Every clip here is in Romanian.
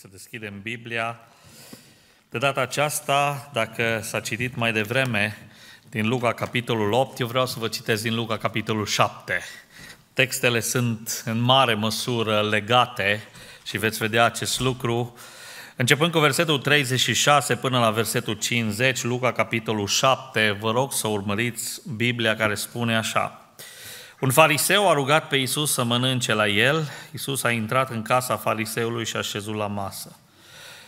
Să deschidem Biblia. De data aceasta, dacă s-a citit mai devreme din Luca capitolul 8, eu vreau să vă citesc din Luca capitolul 7. Textele sunt în mare măsură legate și veți vedea acest lucru. Începând cu versetul 36 până la versetul 50, Luca capitolul 7, vă rog să urmăriți Biblia care spune așa. Un fariseu a rugat pe Isus să mănânce la el. Isus a intrat în casa fariseului și a șezut la masă.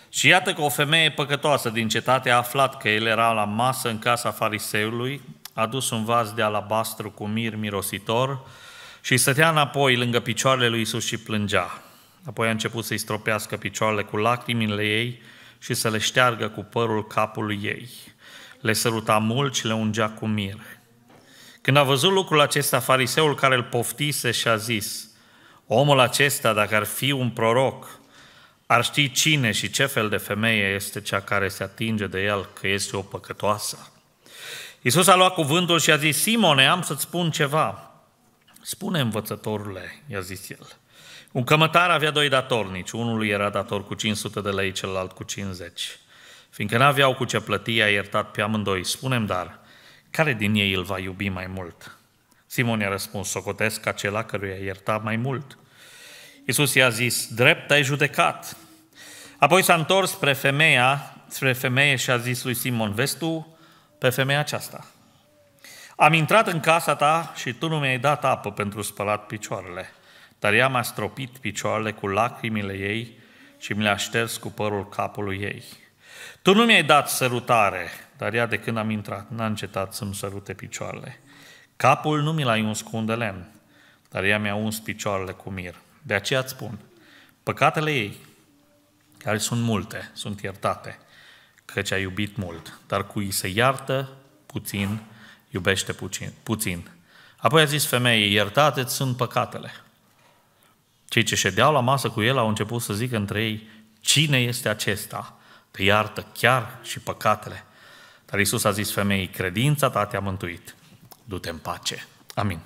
Și iată că o femeie păcătoasă din cetate a aflat că el era la masă în casa fariseului, a dus un vas de alabastru cu mir mirositor și stătea înapoi lângă picioarele lui Isus și plângea. Apoi a început să-i stropească picioarele cu lacrimile ei și să le șteargă cu părul capului ei. Le săruta mult și le ungea cu mir. Când a văzut lucrul acesta, fariseul care îl poftise și a zis, omul acesta, dacă ar fi un proroc, ar ști cine și ce fel de femeie este cea care se atinge de el, că este o păcătoasă. Iisus a luat cuvântul și a zis, Simone, am să-ți spun ceva. Spune învățătorule, i-a zis el. Un cămătar avea doi datornici, unul lui era dator cu 500 de lei, celălalt cu 50. Fiindcă n-aveau cu ce plăti, a iertat pe amândoi. Spunem dar, care din ei îl va iubi mai mult? Simon i-a răspuns, socotesc acela căruia ierta mai mult. Iisus i-a zis, drept ai judecat. Apoi s-a întors spre femeia, spre femeie și a zis lui Simon, vezi tu pe femeia aceasta. Am intrat în casa ta și tu nu mi-ai dat apă pentru spălat picioarele, dar ea m-a stropit picioarele cu lacrimile ei și mi le-a șters cu părul capului ei. Tu nu mi-ai dat sărutare, dar ea de când am intrat n-a încetat să-mi sărute picioarele. Capul nu mi l ai uns cu un de lemn, dar ea mi-a uns picioarele cu mir. De aceea îți spun, păcatele ei, care sunt multe, sunt iertate, căci a iubit mult, dar ei se iartă puțin, iubește puțin. puțin. Apoi a zis femeii, iertate sunt păcatele. Cei ce ședeau la masă cu el au început să zică între ei, cine este acesta? Te iartă chiar și păcatele. Dar Isus a zis femeii, credința ta te-a mântuit, du-te în pace. Amin.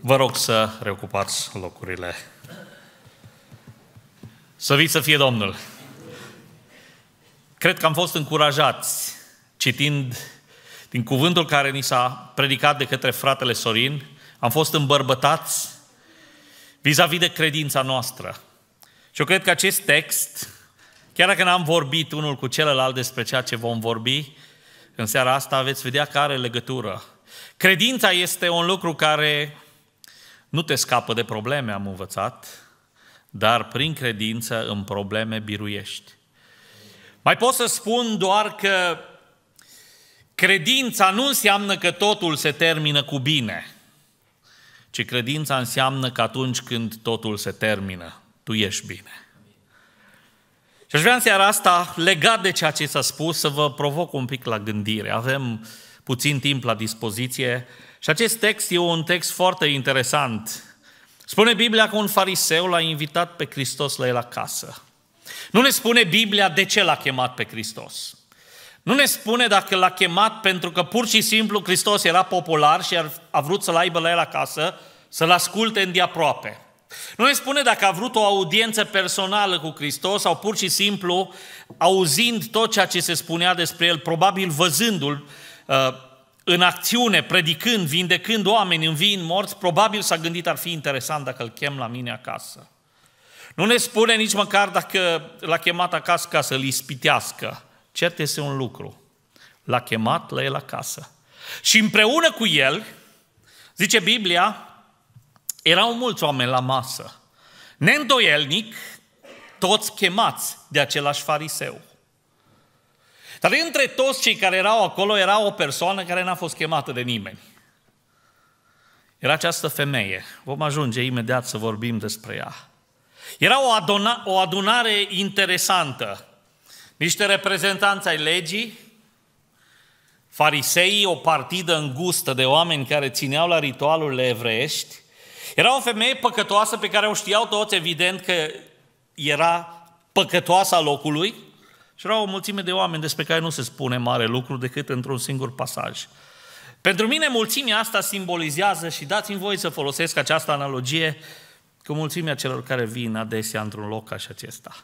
Vă rog să reocupați locurile. Să vii să fie Domnul! Cred că am fost încurajați citind din cuvântul care ni s-a predicat de către fratele Sorin, am fost îmbărbătați vis-a-vis de credința noastră. Și eu cred că acest text, chiar dacă n-am vorbit unul cu celălalt despre ceea ce vom vorbi, în seara asta veți vedea că are legătură. Credința este un lucru care nu te scapă de probleme, am învățat, dar prin credință în probleme biruiești. Mai pot să spun doar că credința nu înseamnă că totul se termină cu bine, ci credința înseamnă că atunci când totul se termină, tu ești bine. Și aș vrea în seara asta, legat de ceea ce s-a spus, să vă provoc un pic la gândire. Avem puțin timp la dispoziție și acest text e un text foarte interesant. Spune Biblia că un fariseu l-a invitat pe Hristos la el acasă. Nu ne spune Biblia de ce l-a chemat pe Hristos. Nu ne spune dacă l-a chemat pentru că pur și simplu Hristos era popular și a vrut să-l aibă la el acasă, să-l asculte îndeaproape. Nu ne spune dacă a vrut o audiență personală cu Hristos sau pur și simplu auzind tot ceea ce se spunea despre el, probabil văzându-l uh, în acțiune, predicând, vindecând oameni, vin morți, probabil s-a gândit ar fi interesant dacă îl chem la mine acasă. Nu ne spune nici măcar dacă l-a chemat acasă ca să-l ispitească. Cert este un lucru. L-a chemat la el acasă. Și împreună cu el, zice Biblia, erau mulți oameni la masă. Neîndoielnic, toți chemați de același fariseu. Dar între toți cei care erau acolo era o persoană care n-a fost chemată de nimeni. Era această femeie. Vom ajunge imediat să vorbim despre ea. Era o, aduna, o adunare interesantă. Niște reprezentanți ai legii, fariseii, o partidă îngustă de oameni care țineau la ritualurile evreiești, era o femeie păcătoasă pe care o știau toți, evident că era păcătoasa locului și era o mulțime de oameni despre care nu se spune mare lucru decât într-un singur pasaj. Pentru mine mulțimea asta simbolizează și dați-mi voi să folosesc această analogie cu mulțimea celor care vin adesea într-un loc ca și acesta.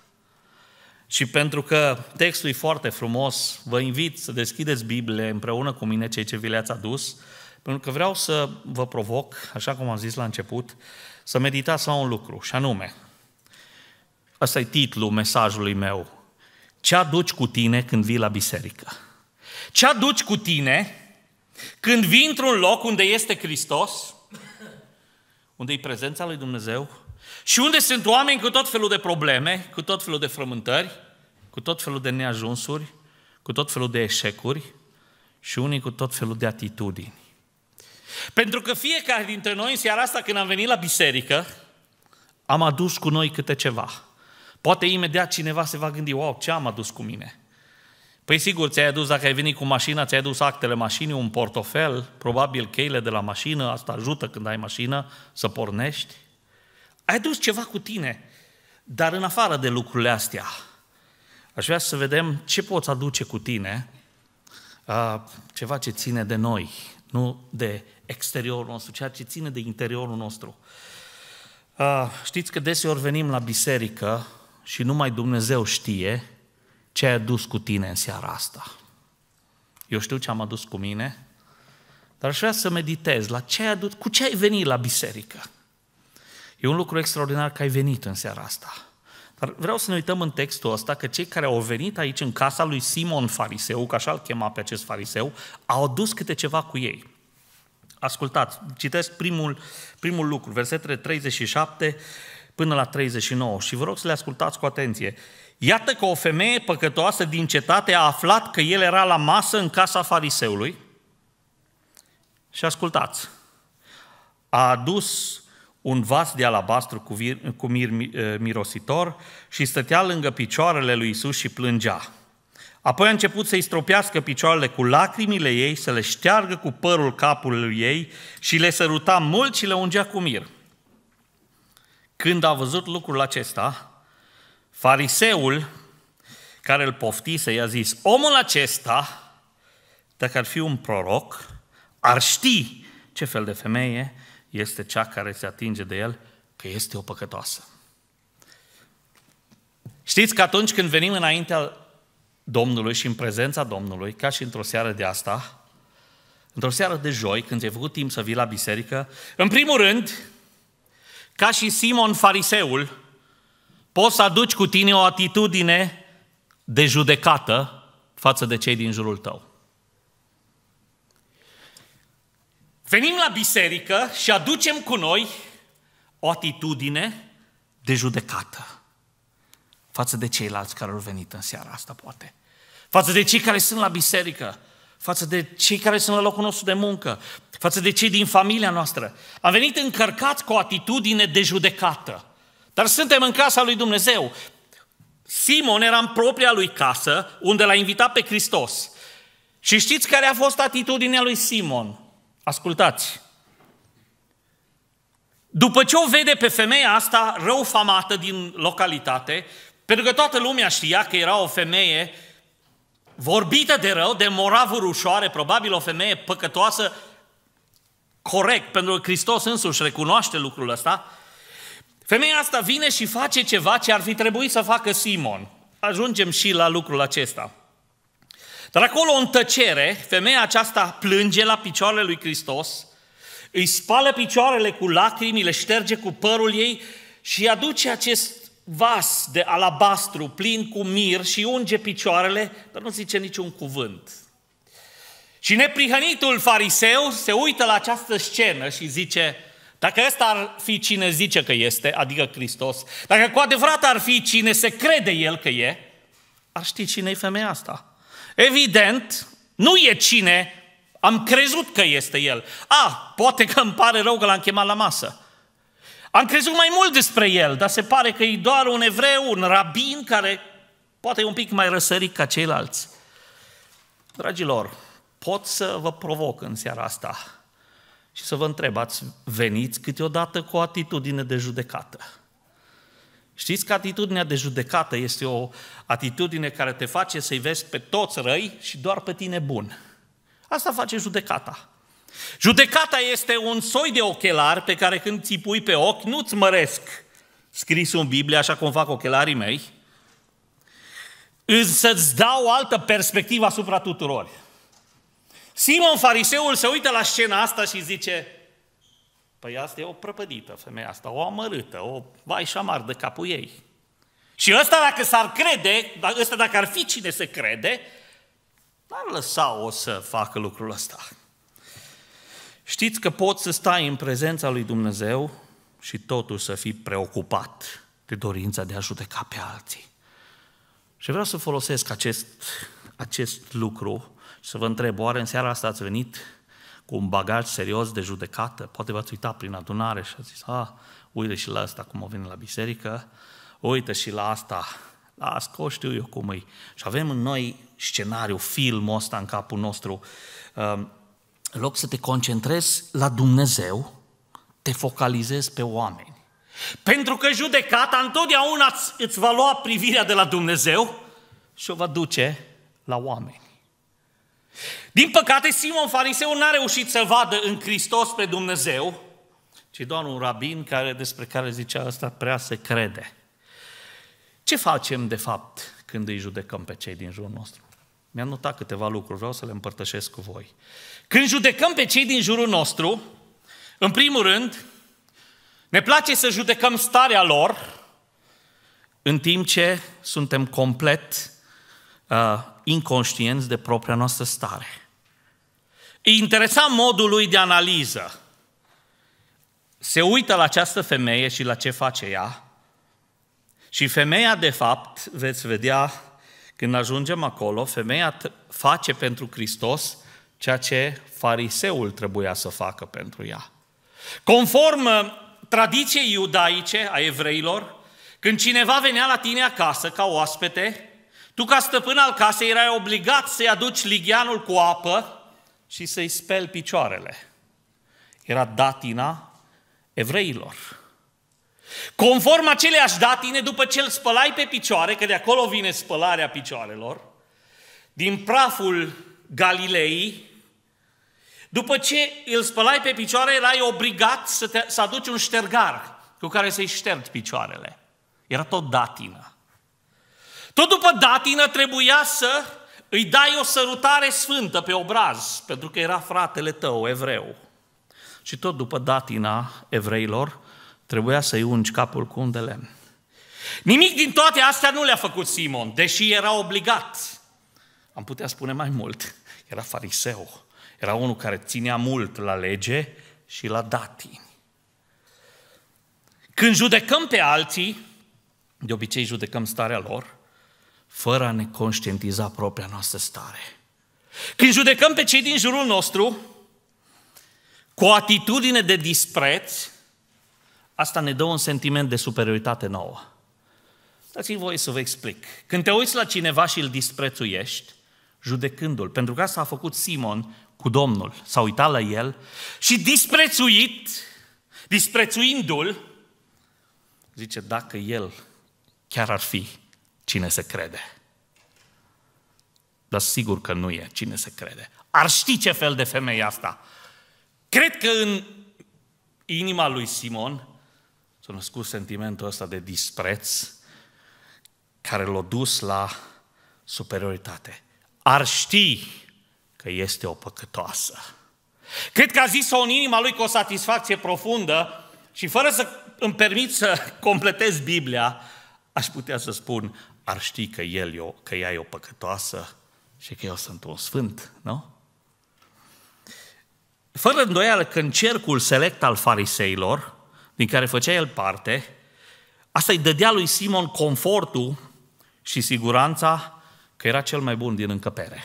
Și pentru că textul e foarte frumos, vă invit să deschideți Biblie împreună cu mine, cei ce vi le-ați adus, pentru că vreau să vă provoc, așa cum am zis la început, să meditați la un lucru, și anume, ăsta e titlul mesajului meu, ce aduci cu tine când vii la biserică? Ce aduci cu tine când vii într-un loc unde este Hristos, unde e prezența lui Dumnezeu și unde sunt oameni cu tot felul de probleme, cu tot felul de frământări, cu tot felul de neajunsuri, cu tot felul de eșecuri și unii cu tot felul de atitudini. Pentru că fiecare dintre noi în seara asta când am venit la biserică, am adus cu noi câte ceva. Poate imediat cineva se va gândi, wow, ce am adus cu mine? Păi sigur, ți-ai adus, dacă ai venit cu mașina, ți-ai adus actele mașinii, un portofel, probabil cheile de la mașină, asta ajută când ai mașină să pornești. Ai adus ceva cu tine, dar în afară de lucrurile astea, aș vrea să vedem ce poți aduce cu tine, ceva ce ține de noi, nu de exteriorul nostru, ceea ce ține de interiorul nostru. Ah, știți că deseori venim la biserică și numai Dumnezeu știe ce ai adus cu tine în seara asta. Eu știu ce am adus cu mine, dar aș vrea să meditez la ce ai adus, cu ce ai venit la biserică. E un lucru extraordinar că ai venit în seara asta. Dar vreau să ne uităm în textul ăsta că cei care au venit aici în casa lui Simon Fariseu, că așa îl chema pe acest fariseu, au adus câte ceva cu ei. Ascultați, citesc primul, primul lucru, versetele 37 până la 39 și vă rog să le ascultați cu atenție. Iată că o femeie păcătoasă din cetate a aflat că el era la masă în casa fariseului și ascultați, a adus un vas de alabastru cu, vir, cu mir eh, mirositor și stătea lângă picioarele lui Isus și plângea. Apoi a început să-i stropească picioarele cu lacrimile ei, să le șteargă cu părul capului ei și le săruta mult și le ungea cu mir. Când a văzut lucrul acesta, fariseul care îl poftise i-a zis, omul acesta, dacă ar fi un proroc, ar ști ce fel de femeie este cea care se atinge de el, că este o păcătoasă. Știți că atunci când venim înaintea Domnului și în prezența Domnului, ca și într-o seară de asta, într-o seară de joi, când ți-ai făcut timp să vii la biserică, în primul rând, ca și Simon fariseul, poți să aduci cu tine o atitudine de judecată față de cei din jurul tău. Venim la biserică și aducem cu noi o atitudine de judecată față de ceilalți care au venit în seara asta, poate. Față de cei care sunt la biserică, față de cei care sunt la locul nostru de muncă, față de cei din familia noastră. Am venit încărcați cu o atitudine de judecată. Dar suntem în casa lui Dumnezeu. Simon era în propria lui casă, unde l-a invitat pe Hristos. Și știți care a fost atitudinea lui Simon? Ascultați! După ce o vede pe femeia asta răufamată din localitate, pentru că toată lumea știa că era o femeie vorbită de rău, de moravuri ușoare, probabil o femeie păcătoasă, corect, pentru că Hristos însuși recunoaște lucrul ăsta. Femeia asta vine și face ceva ce ar fi trebuit să facă Simon. Ajungem și la lucrul acesta. Dar acolo, în tăcere, femeia aceasta plânge la picioarele lui Hristos, îi spală picioarele cu lacrimi, le șterge cu părul ei și aduce acest vas de alabastru plin cu mir și unge picioarele, dar nu zice niciun cuvânt. Și neprihănitul fariseu se uită la această scenă și zice, dacă ăsta ar fi cine zice că este, adică Hristos, dacă cu adevărat ar fi cine se crede el că e, ar ști cine e femeia asta. Evident, nu e cine am crezut că este el. A, poate că îmi pare rău că l-am chemat la masă. Am crezut mai mult despre el, dar se pare că e doar un evreu, un rabin care poate e un pic mai răsărit ca ceilalți. Dragilor, pot să vă provoc în seara asta și să vă întrebați, veniți câteodată cu o atitudine de judecată? Știți că atitudinea de judecată este o atitudine care te face să-i vezi pe toți răi și doar pe tine bun. Asta face judecata. Judecata este un soi de ochelar pe care când ți pui pe ochi, nu-ți măresc scrisul în Biblie, așa cum fac ochelarii mei, însă îți dau o altă perspectivă asupra tuturor. Simon fariseul se uită la scena asta și zice, păi asta e o prăpădită femeia asta, o amărâtă, o vai amar de capul ei. Și ăsta dacă s-ar crede, da, ăsta dacă ar fi cine se crede, n-ar lăsa-o să facă lucrul ăsta. Știți că poți să stai în prezența lui Dumnezeu și totuși să fii preocupat de dorința de a judeca pe alții. Și vreau să folosesc acest, acest lucru și să vă întreb, oare în seara asta ați venit cu un bagaj serios de judecată? Poate v-ați uitat prin adunare și ați zis, a, ah, uite și la asta cum o vine la biserică, uite și la asta, la asco știu eu cum e. Și avem în noi scenariu, filmul ăsta în capul nostru. Um, în loc să te concentrezi la Dumnezeu, te focalizezi pe oameni. Pentru că judecata întotdeauna îți va lua privirea de la Dumnezeu și o va duce la oameni. Din păcate, Simon Fariseu n-a reușit să vadă în Hristos pe Dumnezeu, ci doar un rabin care, despre care zicea asta prea se crede. Ce facem, de fapt, când îi judecăm pe cei din jurul nostru? Mi-am notat câteva lucruri, vreau să le împărtășesc cu voi. Când judecăm pe cei din jurul nostru, în primul rând, ne place să judecăm starea lor, în timp ce suntem complet uh, inconștienți de propria noastră stare. E interesant modul lui de analiză. Se uită la această femeie și la ce face ea. Și femeia, de fapt, veți vedea când ajungem acolo, femeia face pentru Hristos ceea ce fariseul trebuia să facă pentru ea. Conform uh, tradiției iudaice a evreilor, când cineva venea la tine acasă ca oaspete, tu ca stăpân al casei erai obligat să-i aduci ligianul cu apă și să-i speli picioarele. Era datina evreilor. Conform aceleași datine, după ce îl spălai pe picioare, că de acolo vine spălarea picioarelor, din praful Galilei, după ce îl spălai pe picioare, erai obligat să, te, să aduci un ștergar cu care să-i ștergi picioarele. Era tot datină. Tot după datină trebuia să îi dai o sărutare sfântă pe obraz, pentru că era fratele tău, evreu. Și tot după datina evreilor, Trebuia să-i ungi capul cu un de lemn. Nimic din toate astea nu le-a făcut Simon, deși era obligat. Am putea spune mai mult. Era fariseu. Era unul care ținea mult la lege și la datini. Când judecăm pe alții, de obicei judecăm starea lor, fără a ne conștientiza propria noastră stare. Când judecăm pe cei din jurul nostru, cu o atitudine de dispreț, Asta ne dă un sentiment de superioritate nouă. Dați-mi voie să vă explic. Când te uiți la cineva și îl disprețuiești, judecându-l, pentru că asta a făcut Simon cu Domnul, s-a uitat la el și disprețuit, disprețuindu-l, zice, dacă el chiar ar fi cine se crede. Dar sigur că nu e cine se crede. Ar ști ce fel de femeie asta. Cred că în inima lui Simon S-a născut sentimentul ăsta de dispreț care l-a dus la superioritate. Ar ști că este o păcătoasă. Cred că a zis-o în inima lui cu o satisfacție profundă și fără să îmi permit să completez Biblia, aș putea să spun, ar ști că, el e că ea e o păcătoasă și că eu sunt un sfânt, nu? Fără îndoială că în cercul select al fariseilor, din care făcea el parte, asta îi dădea lui Simon confortul și siguranța că era cel mai bun din încăpere.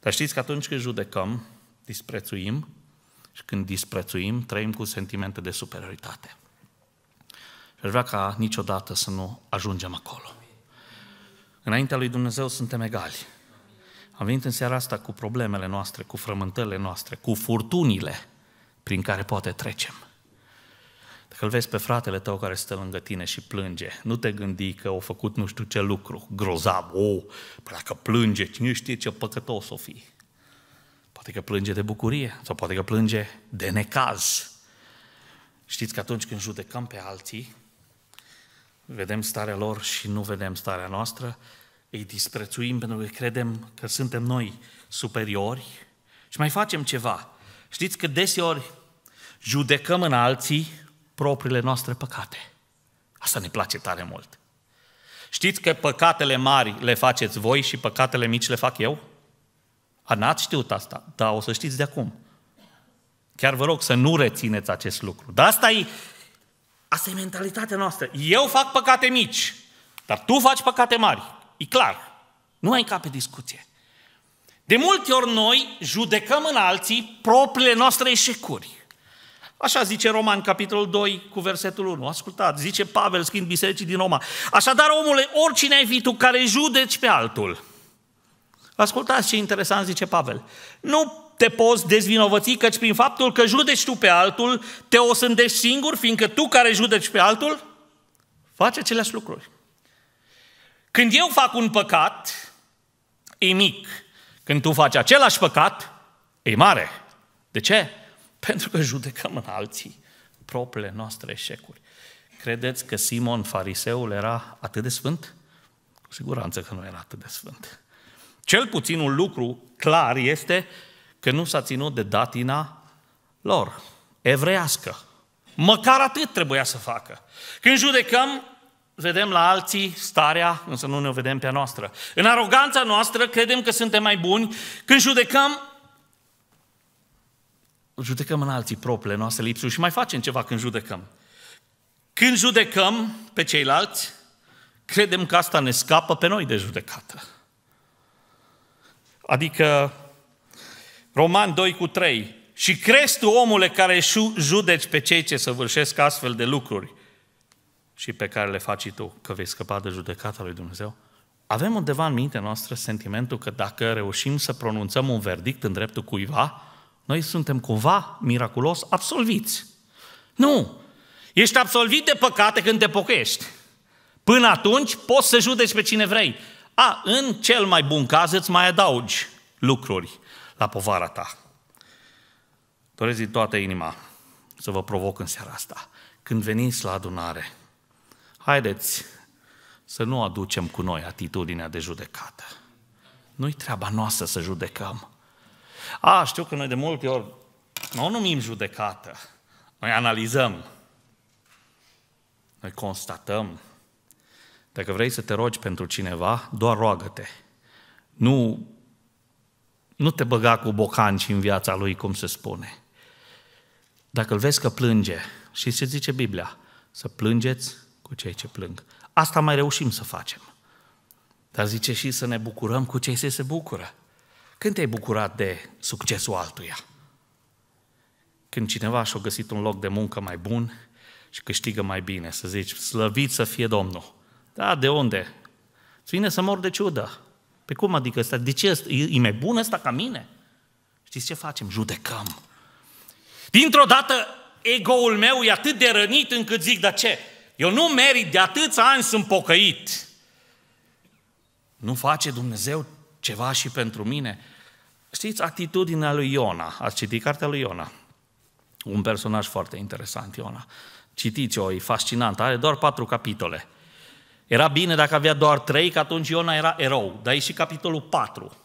Dar știți că atunci când judecăm, disprețuim și când disprețuim, trăim cu sentimente de superioritate. Și aș vrea ca niciodată să nu ajungem acolo. Înaintea lui Dumnezeu suntem egali. Am venit în seara asta cu problemele noastre, cu frământările noastre, cu furtunile prin care poate trecem. Dacă îl vezi pe fratele tău care stă lângă tine și plânge, nu te gândi că au făcut nu știu ce lucru grozav. O, oh, păi dacă plânge, cine știe ce păcătos o fi. Poate că plânge de bucurie sau poate că plânge de necaz. Știți că atunci când judecăm pe alții, vedem starea lor și nu vedem starea noastră, îi disprețuim pentru că credem că suntem noi superiori și mai facem ceva. Știți că deseori judecăm în alții propriile noastre păcate. Asta ne place tare mult. Știți că păcatele mari le faceți voi și păcatele mici le fac eu? A, n-ați știut asta, dar o să știți de acum. Chiar vă rog să nu rețineți acest lucru. Dar asta e, asta e mentalitatea noastră. Eu fac păcate mici, dar tu faci păcate mari. E clar. Nu mai încape discuție. De multe ori noi judecăm în alții propriile noastre eșecuri. Așa zice Roman, capitolul 2, cu versetul 1. Ascultat, zice Pavel, scrind bisericii din Roma. Așadar, omule, oricine ai fi tu care judeci pe altul. Ascultați ce interesant zice Pavel. Nu te poți dezvinovăți, căci prin faptul că judeci tu pe altul, te o osândești singur, fiindcă tu care judeci pe altul, faci aceleași lucruri. Când eu fac un păcat, e mic. Când tu faci același păcat, e mare. De ce? Pentru că judecăm în alții propriile noastre eșecuri. Credeți că Simon, fariseul, era atât de sfânt? Cu siguranță că nu era atât de sfânt. Cel puțin un lucru clar este că nu s-a ținut de datina lor, evrească. Măcar atât trebuia să facă. Când judecăm, vedem la alții starea, însă nu ne vedem pe a noastră. În aroganța noastră credem că suntem mai buni. Când judecăm, judecăm în alții propriile noastre lipsuri și mai facem ceva când judecăm. Când judecăm pe ceilalți, credem că asta ne scapă pe noi de judecată. Adică Roman 2 cu 3. Și crezi tu, omule, care judeci pe cei ce săvârșesc astfel de lucruri și pe care le faci tu, că vei scăpa de judecata lui Dumnezeu? Avem undeva în mintea noastră sentimentul că dacă reușim să pronunțăm un verdict în dreptul cuiva, noi suntem cumva miraculos absolviți. Nu! Ești absolvit de păcate când te pocăiești. Până atunci poți să judeci pe cine vrei. A, în cel mai bun caz îți mai adaugi lucruri la povara ta. Doresc din toată inima să vă provoc în seara asta. Când veniți la adunare, haideți să nu aducem cu noi atitudinea de judecată. Nu-i treaba noastră să judecăm. A, știu că noi de multe ori nu numim judecată, noi analizăm, noi constatăm. Dacă vrei să te rogi pentru cineva, doar roagă-te. Nu, nu te băga cu bocanci în viața lui, cum se spune. Dacă îl vezi că plânge, și se zice Biblia, să plângeți cu cei ce plâng. Asta mai reușim să facem. Dar zice și să ne bucurăm cu cei ce se bucură. Când te-ai bucurat de succesul altuia? Când cineva și-a găsit un loc de muncă mai bun și câștigă mai bine, să zici, slăvit să fie Domnul. Da, de unde? Îți vine să mor de ciudă. Pe cum adică ăsta? De ce ăsta? E mai bun ăsta ca mine? Știți ce facem? Judecăm. Dintr-o dată, ego-ul meu e atât de rănit încât zic, dar ce? Eu nu merit, de atâția ani sunt pocăit. Nu face Dumnezeu ceva și pentru mine? Știți atitudinea lui Iona? Ați citit cartea lui Iona? Un personaj foarte interesant, Iona. Citiți-o, e fascinant, are doar patru capitole. Era bine dacă avea doar trei, că atunci Iona era erou. Dar e și capitolul 4.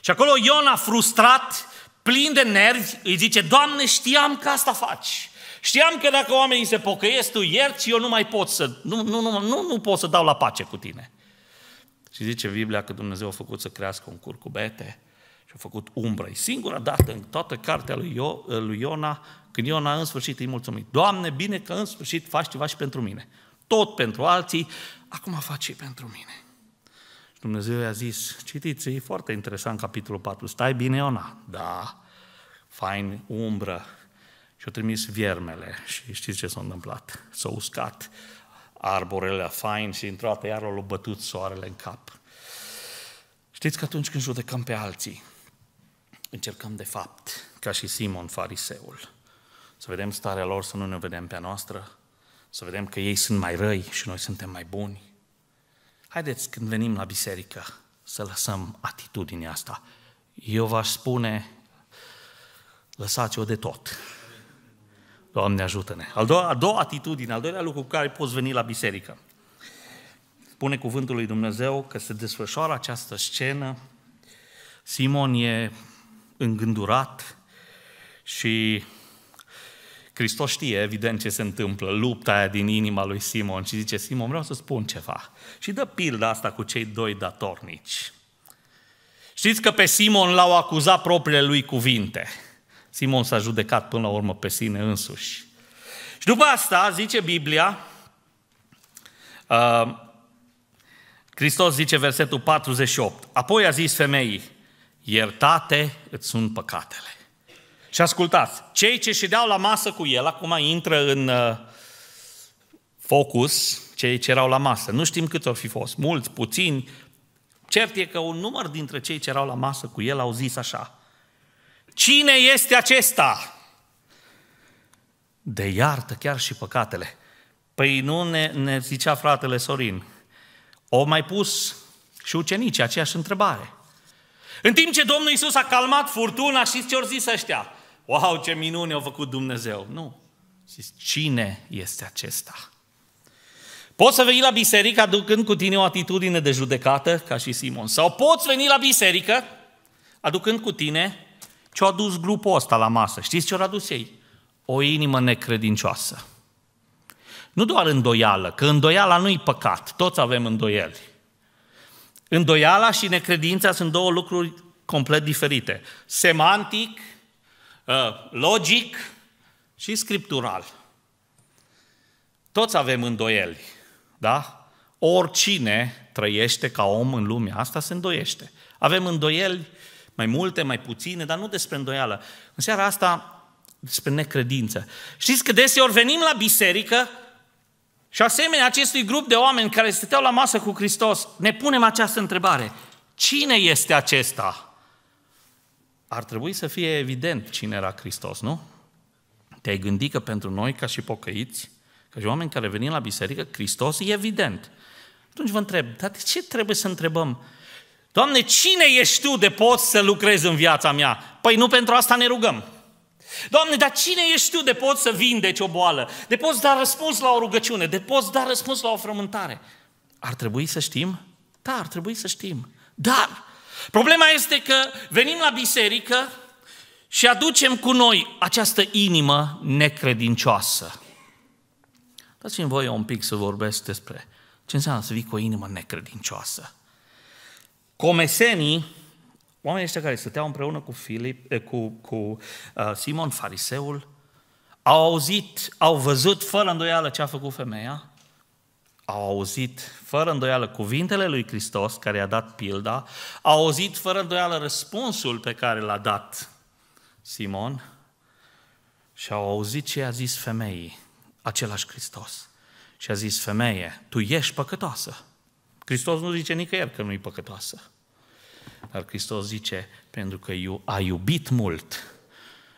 Și acolo Iona, frustrat, plin de nervi, îi zice, Doamne, știam că asta faci. Știam că dacă oamenii se pocăiesc, tu ierți, eu nu mai pot să, nu, nu, nu, nu, nu pot să dau la pace cu tine. Și zice Biblia că Dumnezeu a făcut să crească un curcubete și a făcut umbră. E singura dată în toată cartea lui, Io, lui Iona, când Iona în sfârșit îi mulțumit. Doamne, bine că în sfârșit faci ceva și pentru mine. Tot pentru alții, acum faci și pentru mine. Și Dumnezeu i-a zis, citiți, e foarte interesant capitolul 4, stai bine Iona. Da, fain, umbră. Și a trimis viermele și știți ce s-a întâmplat? S-a uscat arborele fain și într-o dată iar l-a bătut soarele în cap. Știți că atunci când judecăm pe alții, încercăm de fapt, ca și Simon fariseul, să vedem starea lor, să nu ne vedem pe a noastră, să vedem că ei sunt mai răi și noi suntem mai buni. Haideți când venim la biserică să lăsăm atitudinea asta. Eu v-aș spune, lăsați-o de tot. Doamne ajută-ne. Al doua, a doua atitudine, al doilea lucru cu care poți veni la biserică. Spune cuvântul lui Dumnezeu că se desfășoară această scenă. Simon e îngândurat și Hristos știe evident ce se întâmplă, lupta aia din inima lui Simon și zice, Simon, vreau să spun ceva. Și dă pilda asta cu cei doi datornici. Știți că pe Simon l-au acuzat propriile lui cuvinte. Simon s-a judecat până la urmă pe sine însuși. Și după asta, zice Biblia, uh, Hristos zice versetul 48, apoi a zis femeii, iertate îți sunt păcatele. Și ascultați, cei ce deau la masă cu el, acum intră în uh, focus cei ce erau la masă. Nu știm câți ori fi fost, mulți, puțini. Cert e că un număr dintre cei ce erau la masă cu el au zis așa, Cine este acesta? De iartă chiar și păcatele. Păi nu ne, ne zicea fratele Sorin. O mai pus și ucenicii aceeași întrebare. În timp ce Domnul Isus a calmat furtuna, și ce au zis ăștia? Wow, ce minune au făcut Dumnezeu! Nu. Zis, cine este acesta? Poți să veni la biserică aducând cu tine o atitudine de judecată, ca și Simon. Sau poți veni la biserică aducând cu tine ce-a adus grupul ăsta la masă. Știți ce-au adus ei? O inimă necredincioasă. Nu doar îndoială, că îndoiala nu-i păcat, toți avem îndoieli. Îndoiala și necredința sunt două lucruri complet diferite. Semantic, uh, logic și scriptural. Toți avem îndoieli, da? Oricine trăiește ca om în lumea asta se îndoiește. Avem îndoieli mai multe, mai puține, dar nu despre îndoială. În seara asta, despre necredință. Știți că deseori venim la biserică și asemenea acestui grup de oameni care stăteau la masă cu Hristos, ne punem această întrebare. Cine este acesta? Ar trebui să fie evident cine era Hristos, nu? Te-ai gândit că pentru noi, ca și pocăiți, ca și oameni care venim la biserică, Hristos e evident. Atunci vă întreb, dar de ce trebuie să întrebăm? Doamne, cine ești Tu de poți să lucrezi în viața mea? Păi nu pentru asta ne rugăm. Doamne, dar cine ești Tu de poți să vindeci o boală? De poți da răspuns la o rugăciune? De poți da răspuns la o frământare? Ar trebui să știm? Da, ar trebui să știm. Dar problema este că venim la biserică și aducem cu noi această inimă necredincioasă. Dați-mi voi un pic să vorbesc despre ce înseamnă să vii cu o inimă necredincioasă. Comesenii Oamenii ăștia care stăteau împreună cu, Filip, eh, cu, cu uh, Simon, fariseul, au auzit, au văzut fără îndoială ce a făcut femeia, au auzit fără îndoială cuvintele lui Hristos care i-a dat pilda, au auzit fără îndoială răspunsul pe care l-a dat Simon și au auzit ce a zis femeii, același Hristos. Și a zis, femeie, tu ești păcătoasă. Hristos nu zice nicăieri că nu e păcătoasă. Dar Hristos zice, pentru că a iubit mult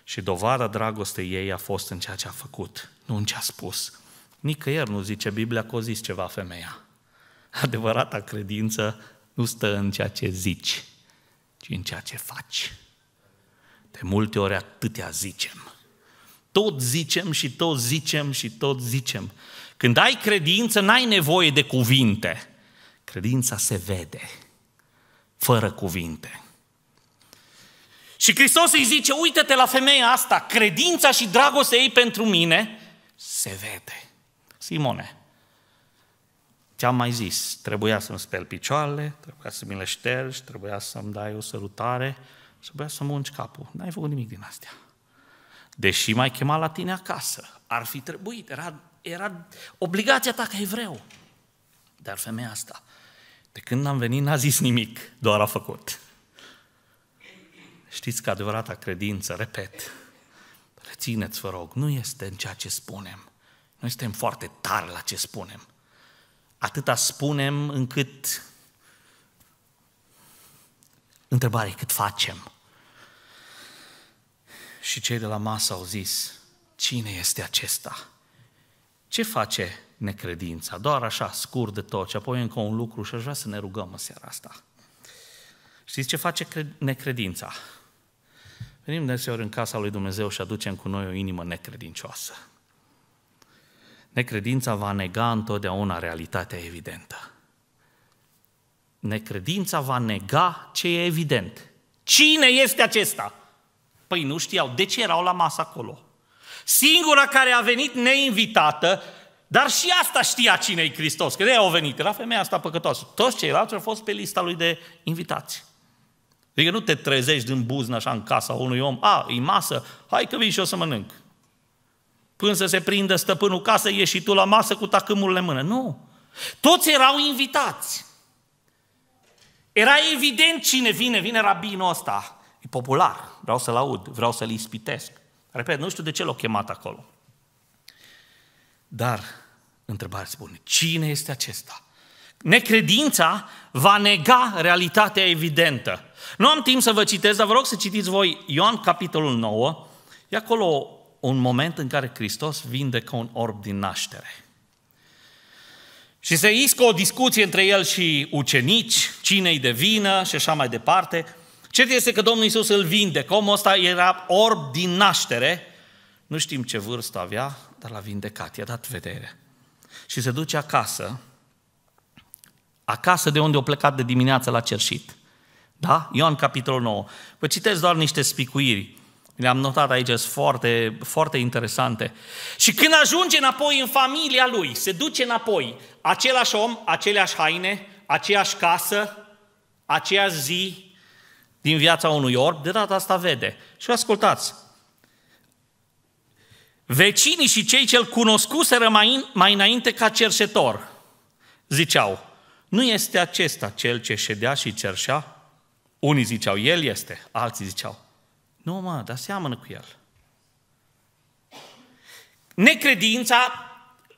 și dovada dragostei ei a fost în ceea ce a făcut, nu în ce a spus. Nicăieri nu zice Biblia că o zis ceva femeia. Adevărata credință nu stă în ceea ce zici, ci în ceea ce faci. De multe ori atâtea zicem. Tot zicem și tot zicem și tot zicem. Când ai credință, n-ai nevoie de cuvinte. Credința se vede fără cuvinte. Și Hristos îi zice, uite te la femeia asta, credința și dragostea ei pentru mine se vede. Simone, ți-am mai zis, trebuia să-mi speli picioarele, trebuia să mi le ștergi, trebuia să-mi dai o sărutare, trebuia să-mi ungi capul. N-ai făcut nimic din astea. Deși mai chema la tine acasă, ar fi trebuit, era, era obligația ta ca evreu. Dar femeia asta de când am venit, n-a zis nimic, doar a făcut. Știți că adevărata credință, repet, rețineți, vă rog, nu este în ceea ce spunem. Noi suntem foarte tari la ce spunem. Atâta spunem încât Întrebarea e cât facem. Și cei de la masă au zis, cine este acesta? Ce face necredința. Doar așa, scurt de tot. Și apoi încă un lucru și aș vrea să ne rugăm în seara asta. Știți ce face necredința? Venim deseori în casa lui Dumnezeu și aducem cu noi o inimă necredincioasă. Necredința va nega întotdeauna realitatea evidentă. Necredința va nega ce e evident. Cine este acesta? Păi nu știau. De ce erau la masă acolo? Singura care a venit neinvitată dar și asta știa cine e Hristos, că de au venit, era femeia asta păcătoasă. Toți ceilalți au fost pe lista lui de invitați. Adică nu te trezești din buznă așa în casa unui om, a, e masă, hai că vii și o să mănânc. Până să se prindă stăpânul casă, ieși și tu la masă cu tacâmurile în mână. Nu. Toți erau invitați. Era evident cine vine, vine rabinul ăsta. E popular, vreau să-l aud, vreau să-l ispitesc. Repet, nu știu de ce l-au chemat acolo. Dar, întrebarea se pune, cine este acesta? Necredința va nega realitatea evidentă. Nu am timp să vă citesc, dar vă rog să citiți voi Ioan capitolul 9. E acolo un moment în care Hristos vindecă un orb din naștere. Și se iscă o discuție între el și ucenici, cine-i de vină și așa mai departe. Cert este că Domnul Iisus îl vindecă. Omul ăsta era orb din naștere. Nu știm ce vârstă avea, dar l-a vindecat, i-a dat vedere. Și se duce acasă, acasă de unde a plecat de dimineață la cerșit. Da? Ioan capitolul 9. Vă citesc doar niște spicuiri. Le-am notat aici, sunt foarte, foarte interesante. Și când ajunge înapoi în familia lui, se duce înapoi, același om, aceleași haine, aceeași casă, aceeași zi din viața unui orb, de data asta vede. Și ascultați, Vecinii și cei ce-l cunoscuseră mai, în, mai înainte ca cerșetor ziceau, nu este acesta cel ce ședea și cerșea? Unii ziceau, el este, alții ziceau, nu mă, dar seamănă cu el. Necredința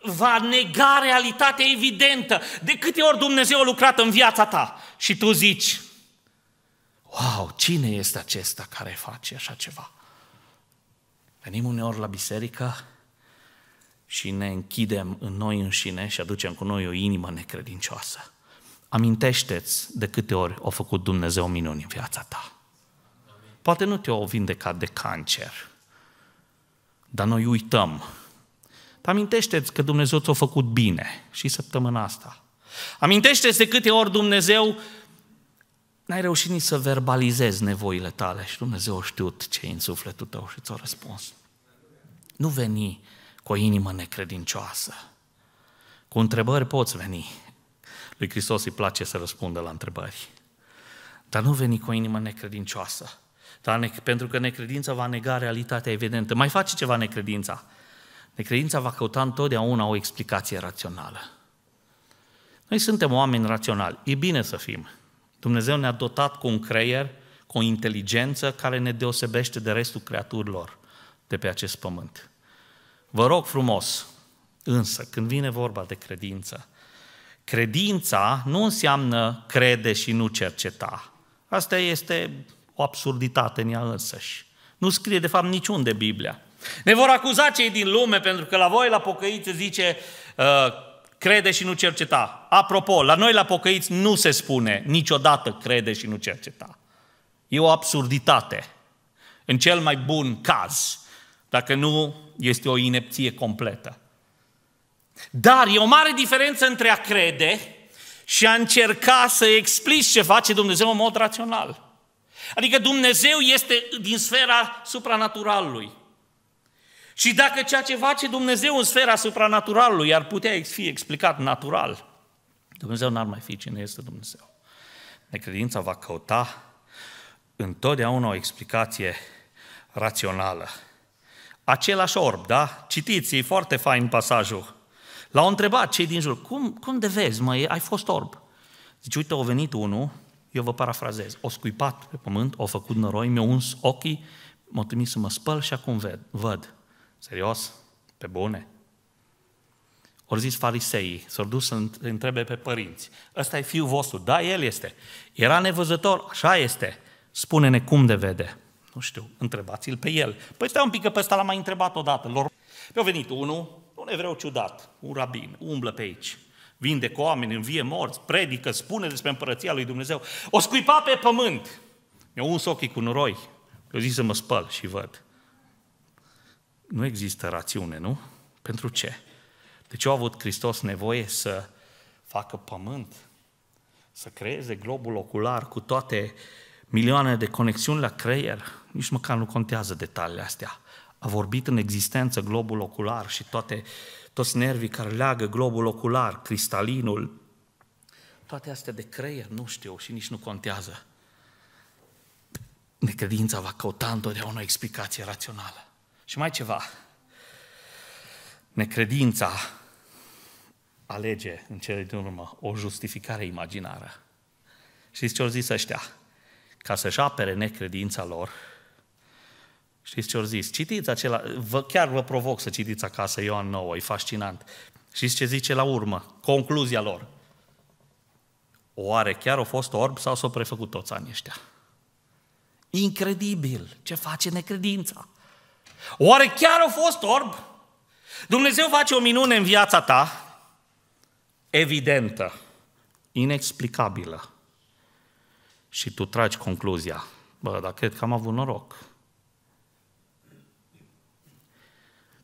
va nega realitatea evidentă. De câte ori Dumnezeu a lucrat în viața ta și tu zici, wow, cine este acesta care face așa ceva? Venim uneori la biserică și ne închidem în noi înșine și aducem cu noi o inimă necredincioasă. Amintește-ți de câte ori a făcut Dumnezeu minuni în viața ta. Poate nu te au vindecat de cancer, dar noi uităm. amintește-ți că Dumnezeu ți-a făcut bine și săptămâna asta. Amintește-ți de câte ori Dumnezeu N-ai reușit nici să verbalizezi nevoile tale și Dumnezeu a știut ce e în sufletul tău și ți-a răspuns. Nu veni cu o inimă necredincioasă. Cu întrebări poți veni. Lui Hristos îi place să răspundă la întrebări. Dar nu veni cu o inimă necredincioasă. Dar ne, pentru că necredința va nega realitatea evidentă. Mai face ceva necredința. Necredința va căuta întotdeauna o explicație rațională. Noi suntem oameni raționali. E bine să fim. Dumnezeu ne-a dotat cu un creier, cu o inteligență care ne deosebește de restul creaturilor de pe acest pământ. Vă rog frumos, însă, când vine vorba de credință, credința nu înseamnă crede și nu cerceta. Asta este o absurditate în ea însăși. Nu scrie, de fapt, niciunde Biblia. Ne vor acuza cei din lume, pentru că la voi, la pocăiță, zice uh, crede și nu cerceta. Apropo, la noi la pocăiți nu se spune niciodată crede și nu cerceta. E o absurditate. În cel mai bun caz, dacă nu este o inepție completă. Dar e o mare diferență între a crede și a încerca să explici ce face Dumnezeu în mod rațional. Adică Dumnezeu este din sfera supranaturalului. Și dacă ceea ce face Dumnezeu în sfera supranaturalului ar putea fi explicat natural, Dumnezeu n-ar mai fi cine este Dumnezeu. Necredința va căuta întotdeauna o explicație rațională. Același orb, da? Citiți, e foarte fain pasajul. L-au întrebat cei din jur, cum, cum de vezi, mă, ai fost orb? Zice, uite, a venit unul, eu vă parafrazez, o scuipat pe pământ, o făcut noroi, mi-a uns ochii, m-a trimis să mă spăl și acum ved, văd. Serios? Pe bune? Or zis fariseii, s-au dus să întrebe pe părinți. Ăsta e fiul vostru. Da, el este. Era nevăzător. Așa este. Spune-ne cum de vede. Nu știu, întrebați-l pe el. Păi stai un pic că pe ăsta l-am mai întrebat odată. Lor... Pe-a venit unul, un evreu ciudat, un rabin, umblă pe aici cu oameni, învie morți, predică, spune despre împărăția lui Dumnezeu. O scuipa pe pământ. Mi-a uns ochii cu noroi. Eu zic să mă spăl și văd nu există rațiune, nu? Pentru ce? De ce a avut Hristos nevoie să facă pământ, să creeze globul ocular cu toate milioane de conexiuni la creier? Nici măcar nu contează detaliile astea. A vorbit în existență globul ocular și toate, toți nervii care leagă globul ocular, cristalinul, toate astea de creier, nu știu și nici nu contează. Necredința va căuta întotdeauna o explicație rațională. Și mai ceva. Necredința alege în cele din urmă o justificare imaginară. Știți ce au zis ăștia? Ca să-și apere necredința lor, știți ce au zis? Citiți acela, vă, chiar vă provoc să citiți acasă Ioan 9, e fascinant. Știți ce zice la urmă? Concluzia lor. Oare chiar au fost orb sau s-au prefăcut toți anii ăștia? Incredibil ce face necredința. Oare chiar a fost orb? Dumnezeu face o minune în viața ta, evidentă, inexplicabilă. Și tu tragi concluzia. Bă, dar cred că am avut noroc.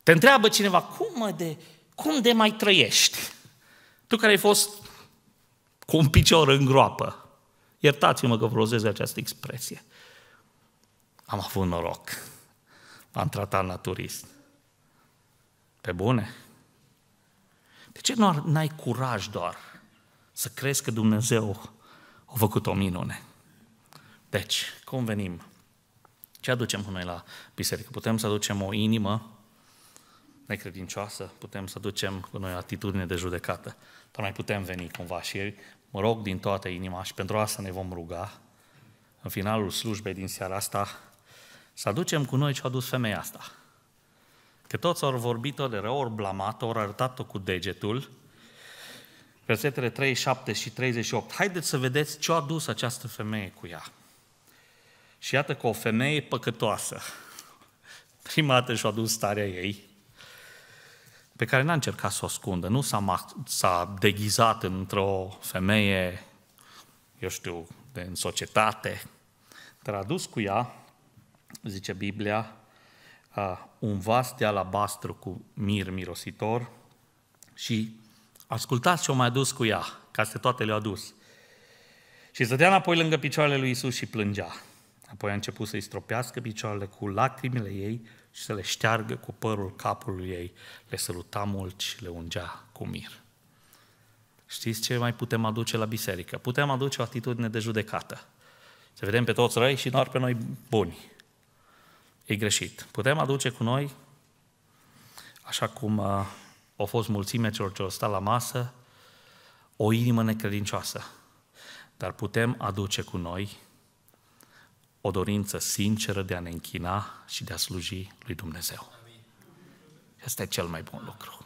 Te întreabă cineva, cum, mă de, cum de mai trăiești? Tu care ai fost cu un picior în groapă. Iertați-mă că folosesc această expresie. Am avut noroc am tratat naturist. Pe bune? De ce nu ai curaj doar să crezi că Dumnezeu a făcut o minune? Deci, cum venim? Ce aducem noi la biserică? Putem să aducem o inimă necredincioasă, putem să aducem cu noi o atitudine de judecată, dar mai putem veni cumva și mă rog din toată inima și pentru asta ne vom ruga în finalul slujbei din seara asta să aducem cu noi ce a dus femeia asta. Că toți au vorbit-o de rău, ori blamat-o, ori arătat-o cu degetul. Versetele 37 și 38. Haideți să vedeți ce a dus această femeie cu ea. Și iată că o femeie păcătoasă, prima dată și-a dus starea ei, pe care n-a încercat să o ascundă, nu s-a, s-a deghizat într-o femeie, eu știu, de în societate, Dar a dus cu ea zice Biblia, un vas de alabastru cu mir mirositor și ascultați ce-o mai adus cu ea, ca să toate le-au adus. Și stătea înapoi lângă picioarele lui Isus și plângea. Apoi a început să-i stropească picioarele cu lacrimile ei și să le șteargă cu părul capului ei. Le săluta mult și le ungea cu mir. Știți ce mai putem aduce la biserică? Putem aduce o atitudine de judecată. Să vedem pe toți răi și doar pe noi buni e greșit. Putem aduce cu noi, așa cum uh, au fost mulțimea celor ce au stat la masă, o inimă necredincioasă. Dar putem aduce cu noi o dorință sinceră de a ne închina și de a sluji lui Dumnezeu. Este cel mai bun lucru.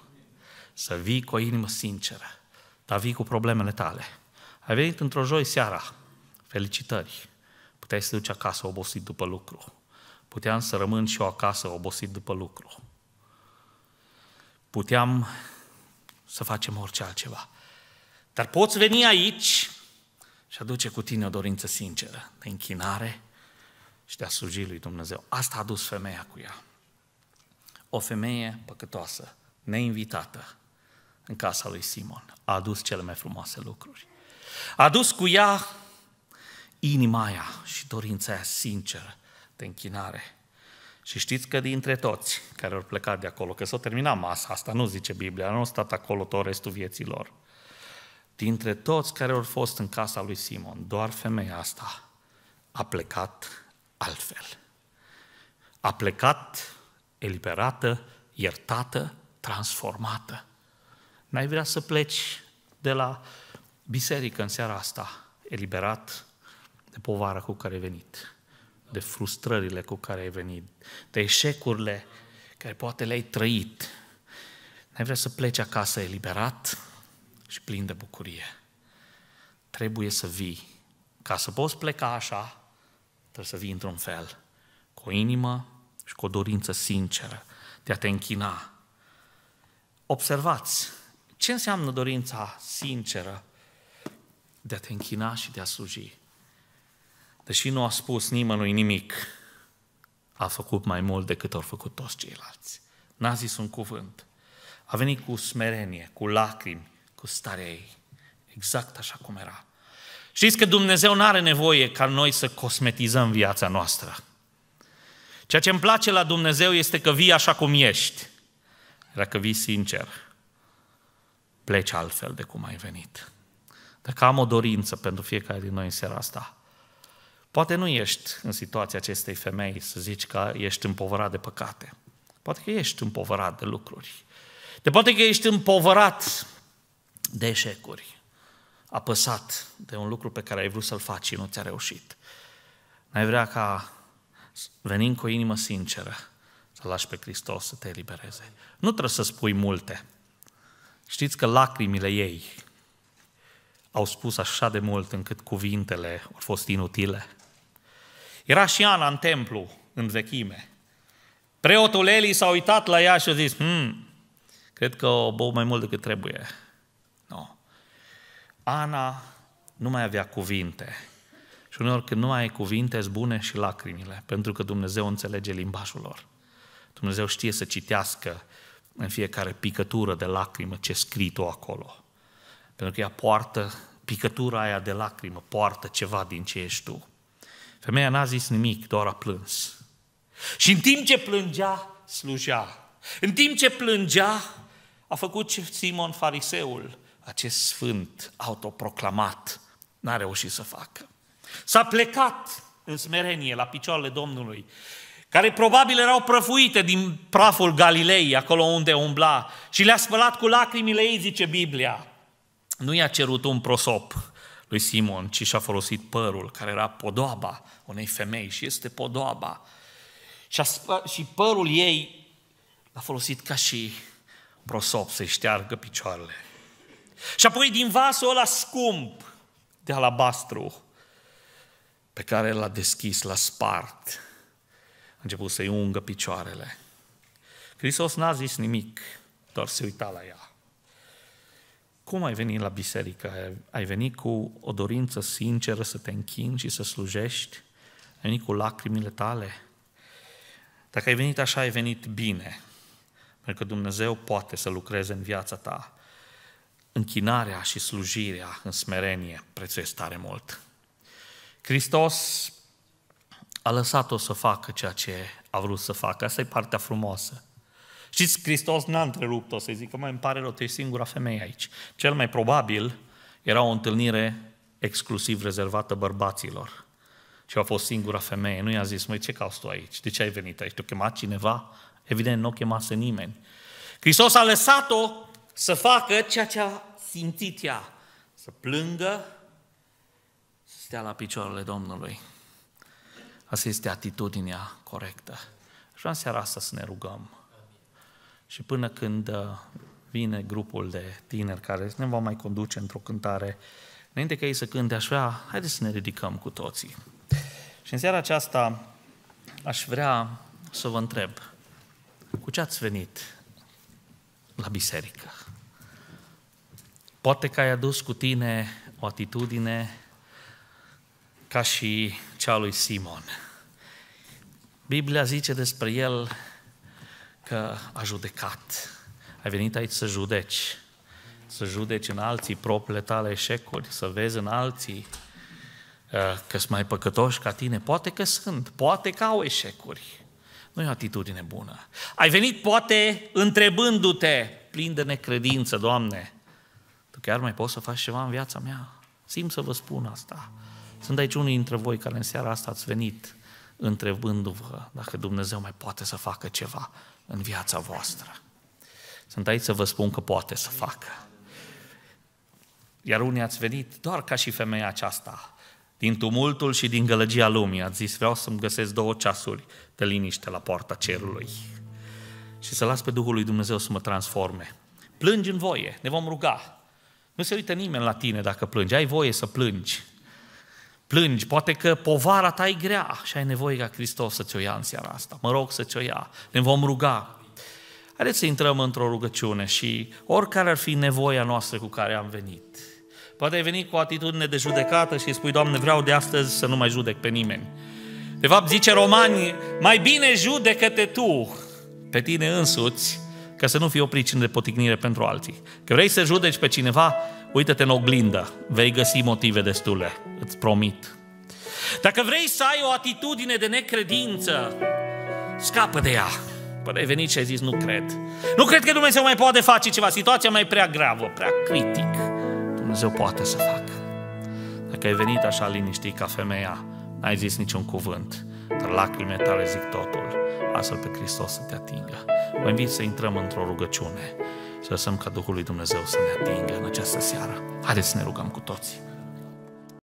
Să vii cu o inimă sinceră, dar vii cu problemele tale. Ai venit într-o joi seara, felicitări, puteai să duci acasă obosit după lucru. Puteam să rămân și eu acasă obosit după lucru. Puteam să facem orice altceva. Dar poți veni aici și aduce cu tine o dorință sinceră de închinare și de a sluji lui Dumnezeu. Asta a dus femeia cu ea. O femeie păcătoasă, neinvitată în casa lui Simon. A adus cele mai frumoase lucruri. A adus cu ea inima aia și dorința aia sinceră de închinare. Și știți că dintre toți care au plecat de acolo, că s-a terminat masa asta, nu zice Biblia, nu au stat acolo tot restul vieții lor. Dintre toți care au fost în casa lui Simon, doar femeia asta a plecat altfel. A plecat eliberată, iertată, transformată. N-ai vrea să pleci de la biserică în seara asta, eliberat de povara cu care ai venit de frustrările cu care ai venit, de eșecurile care poate le-ai trăit. N-ai vrea să pleci acasă eliberat și plin de bucurie. Trebuie să vii. Ca să poți pleca așa, trebuie să vii într-un fel, cu o inimă și cu o dorință sinceră de a te închina. Observați ce înseamnă dorința sinceră de a te închina și de a sluji deși nu a spus nimănui nimic, a făcut mai mult decât au făcut toți ceilalți. N-a zis un cuvânt. A venit cu smerenie, cu lacrimi, cu starea ei. Exact așa cum era. Știți că Dumnezeu nu are nevoie ca noi să cosmetizăm viața noastră. Ceea ce îmi place la Dumnezeu este că vii așa cum ești. Dacă vii sincer, pleci altfel de cum ai venit. Dacă am o dorință pentru fiecare din noi în seara asta, Poate nu ești în situația acestei femei să zici că ești împovărat de păcate. Poate că ești împovărat de lucruri. De poate că ești împovărat de eșecuri, apăsat de un lucru pe care ai vrut să-l faci și nu ți-a reușit. N-ai vrea ca venind cu o inimă sinceră să lași pe Hristos să te elibereze. Nu trebuie să spui multe. Știți că lacrimile ei au spus așa de mult încât cuvintele au fost inutile. Era și Ana în templu, în vechime. Preotul Eli s-a uitat la ea și a zis, hmm, cred că o bău mai mult decât trebuie. Nu. No. Ana nu mai avea cuvinte. Și uneori când nu mai ai cuvinte, îți bune și lacrimile, pentru că Dumnezeu înțelege limbajul lor. Dumnezeu știe să citească în fiecare picătură de lacrimă ce scrie o acolo. Pentru că ea poartă, picătura aia de lacrimă poartă ceva din ce ești tu. Femeia n-a zis nimic, doar a plâns. Și în timp ce plângea, slujea. În timp ce plângea, a făcut ce Simon Fariseul, acest sfânt autoproclamat, n-a reușit să facă. S-a plecat în smerenie la picioarele Domnului, care probabil erau prăfuite din praful Galilei, acolo unde umbla, și le-a spălat cu lacrimile ei, zice Biblia. Nu i-a cerut un prosop, lui Simon, ci și-a folosit părul, care era podoaba unei femei și este podoaba. Și, a, și părul ei l-a folosit ca și prosop să-i șteargă picioarele. Și apoi din vasul ăla scump de alabastru pe care l-a deschis, l-a spart, a început să-i ungă picioarele. Hristos n-a zis nimic, doar se uita la ea. Cum ai venit la biserică? Ai venit cu o dorință sinceră să te închini și să slujești? Ai venit cu lacrimile tale? Dacă ai venit așa, ai venit bine. Pentru că Dumnezeu poate să lucreze în viața ta. Închinarea și slujirea în smerenie prețuiesc tare mult. Hristos a lăsat-o să facă ceea ce a vrut să facă. Asta e partea frumoasă. Știți, Hristos n-a întrerupt-o să zică, mai îmi pare rău, tu ești singura femeie aici. Cel mai probabil era o întâlnire exclusiv rezervată bărbaților. Și a fost singura femeie. Nu i-a zis, măi, ce cauți tu aici? De ce ai venit aici? Te-a chemat cineva? Evident, nu o chemase nimeni. Hristos a lăsat-o să facă ceea ce a simțit ea. Să plângă, să stea la picioarele Domnului. Asta este atitudinea corectă. Și în seara asta să ne rugăm și până când uh, vine grupul de tineri care ne va mai conduce într-o cântare, înainte ca ei să cânte, aș vrea, haideți să ne ridicăm cu toții. Și în seara aceasta aș vrea să vă întreb, cu ce ați venit la biserică? Poate că ai adus cu tine o atitudine ca și cea lui Simon. Biblia zice despre el că a judecat. Ai venit aici să judeci, să judeci în alții propriile tale eșecuri, să vezi în alții uh, că sunt mai păcătoși ca tine. Poate că sunt, poate că au eșecuri. Nu e o atitudine bună. Ai venit poate întrebându-te, plin de necredință, Doamne, Tu chiar mai poți să faci ceva în viața mea? Simt să vă spun asta. Sunt aici unii dintre voi care în seara asta ați venit întrebându-vă dacă Dumnezeu mai poate să facă ceva în viața voastră. Sunt aici să vă spun că poate să facă. Iar unii ați venit doar ca și femeia aceasta, din tumultul și din gălăgia lumii. Ați zis, vreau să-mi găsesc două ceasuri de liniște la poarta cerului și să las pe Duhul lui Dumnezeu să mă transforme. Plângi în voie, ne vom ruga. Nu se uită nimeni la tine dacă plângi, ai voie să plângi plângi, poate că povara ta e grea ah, și ai nevoie ca Hristos să-ți o ia în seara asta. Mă rog să-ți o ia, ne vom ruga. Haideți să intrăm într-o rugăciune și oricare ar fi nevoia noastră cu care am venit. Poate ai venit cu o atitudine de judecată și spui, Doamne, vreau de astăzi să nu mai judec pe nimeni. De fapt, zice Romani, mai bine judecă-te tu pe tine însuți, ca să nu fii o pricină de poticnire pentru alții. Că vrei să judeci pe cineva, uită-te în oglindă, vei găsi motive destule, îți promit. Dacă vrei să ai o atitudine de necredință, scapă de ea. Păi ai venit și ai zis, nu cred. Nu cred că Dumnezeu mai poate face ceva, situația mai e prea gravă, prea critic. Dumnezeu poate să facă. Dacă ai venit așa liniștit ca femeia, n-ai zis niciun cuvânt, dar lacrimile tale zic totul. lasă pe Hristos să te atingă. Vă invit să intrăm într-o rugăciune. Să lăsăm ca Duhul lui Dumnezeu să ne atingă în această seară. Haideți să ne rugăm cu toții.